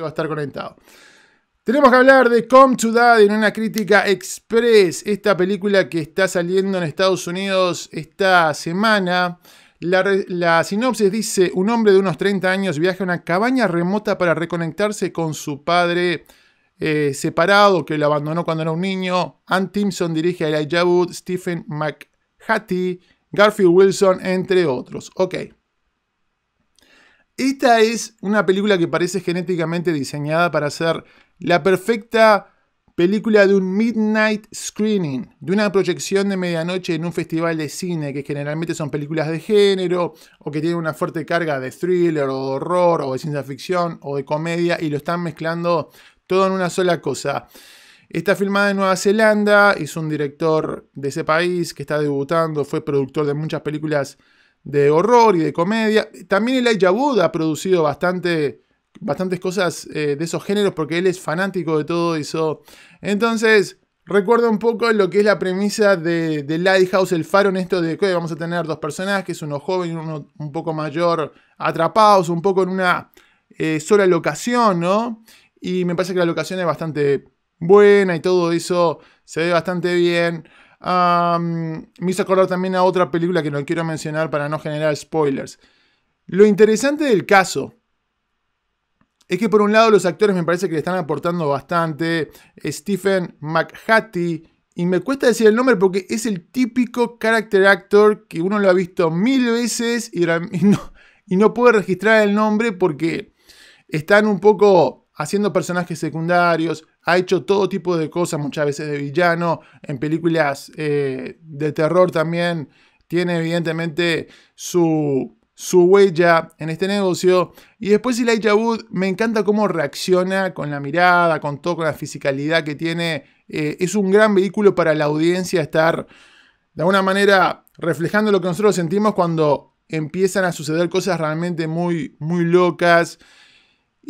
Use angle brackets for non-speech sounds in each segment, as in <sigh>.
va a estar conectado. Tenemos que hablar de Come to Dad en una crítica express. Esta película que está saliendo en Estados Unidos esta semana. La, sinopsis dice, un hombre de unos 30 años viaja a una cabaña remota para reconectarse con su padre eh, separado, que lo abandonó cuando era un niño. Ann Timpson dirige a Elijah Wood, Stephen McHattie, Garfield Wilson, entre otros. Ok. Esta es una película que parece genéticamente diseñada para ser la perfecta película de un midnight screening, de una proyección de medianoche en un festival de cine, que generalmente son películas de género o que tienen una fuerte carga de thriller o de horror o de ciencia ficción o de comedia y lo están mezclando todo en una sola cosa. Está filmada en Nueva Zelanda, es un director de ese país que está debutando, fue productor de muchas películas de horror y de comedia. También Elijah Wood ha producido bastante, bastantes cosas eh, de esos géneros porque él es fanático de todo eso. Entonces, recuerda un poco lo que es la premisa de, Lighthouse, el faro en esto de que vamos a tener dos personajes, uno joven y uno un poco mayor, atrapados un poco en una eh, sola locación, ¿no? Y me parece que la locación es bastante buena y todo eso se ve bastante bien me hizo acordar también a otra película que no quiero mencionar para no generar spoilers. Lo interesante del caso es que por un lado los actores me parece que le están aportando bastante. Stephen McHattie, y me cuesta decir el nombre porque es el típico character actor que uno lo ha visto mil veces y <laughs> no puede registrar el nombre porque están un poco haciendo personajes secundarios, ha hecho todo tipo de cosas, muchas veces de villano, en películas eh, de terror también, tiene evidentemente su, su huella en este negocio. Y después Elijah Wood, me encanta cómo reacciona con la mirada, con todo, con la fisicalidad que tiene. Eh, es un gran vehículo para la audiencia estar, de alguna manera, reflejando lo que nosotros sentimos cuando empiezan a suceder cosas realmente muy, muy locas.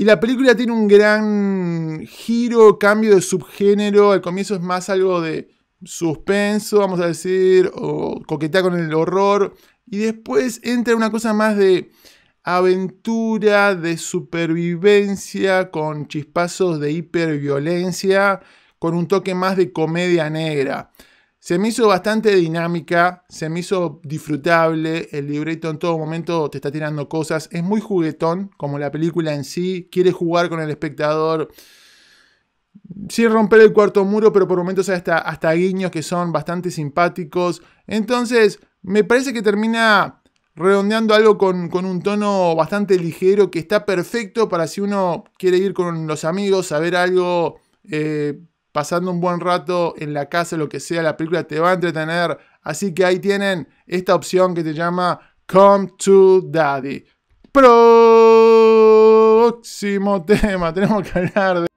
Y la película tiene un gran giro, cambio de subgénero. Al comienzo es más algo de suspenso, vamos a decir, o coquetea con el horror. Y después entra una cosa más de aventura, de supervivencia, con chispazos de hiperviolencia, con un toque más de comedia negra. Se me hizo bastante dinámica, se me hizo disfrutable, el libreto en todo momento te está tirando cosas, es muy juguetón como la película en sí, quiere jugar con el espectador, sin romper el cuarto muro, pero por momentos hasta, hasta guiños que son bastante simpáticos. Entonces, me parece que termina redondeando algo con, un tono bastante ligero que está perfecto para si uno quiere ir con los amigos a ver algo eh, pasando un buen rato en la casa, lo que sea, la película te va a entretener. Así que ahí tienen esta opción que te llama Come to Daddy. Próximo <laughs> tema, tenemos que hablar de...